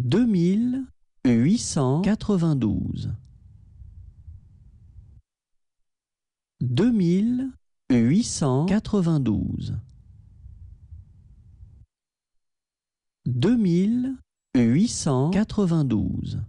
deux mille huit cent quatre-vingt-douze deux mille huit cent quatre-vingt-douze deux mille huit cent quatre-vingt-douze